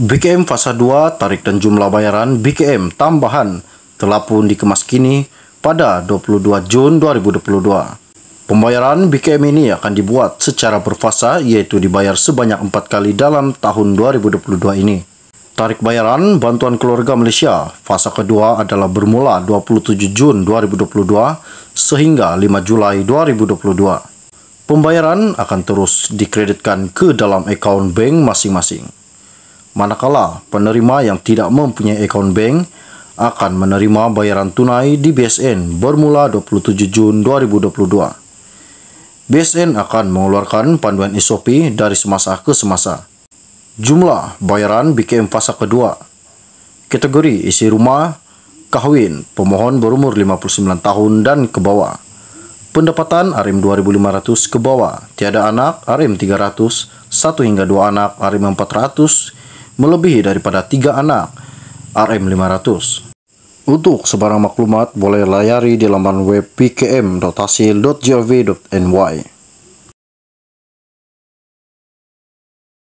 BKM Fasa 2 tarik dan jumlah bayaran BKM tambahan telah pun dikemas kini pada 22 Jun 2022. Pembayaran BKM ini akan dibuat secara berfasa yaitu dibayar sebanyak 4 kali dalam tahun 2022 ini. Tarik bayaran bantuan keluarga Malaysia Fasa kedua adalah bermula 27 Jun 2022 sehingga 5 Julai 2022. Pembayaran akan terus dikreditkan ke dalam akaun bank masing-masing manakala penerima yang tidak mempunyai akun bank akan menerima bayaran tunai di BSN bermula 27 Jun 2022. BSN akan mengeluarkan panduan SOP dari semasa ke semasa. Jumlah bayaran BKM fasa kedua. Kategori isi rumah, kahwin, pemohon berumur 59 tahun dan ke bawah. Pendapatan RM 2.500 ke bawah, tiada anak RM 300, 1 hingga 2 anak RM 400, melebihi daripada tiga anak RM500. Untuk sebarang maklumat boleh layari di laman web pkm.hasil.gov.ny.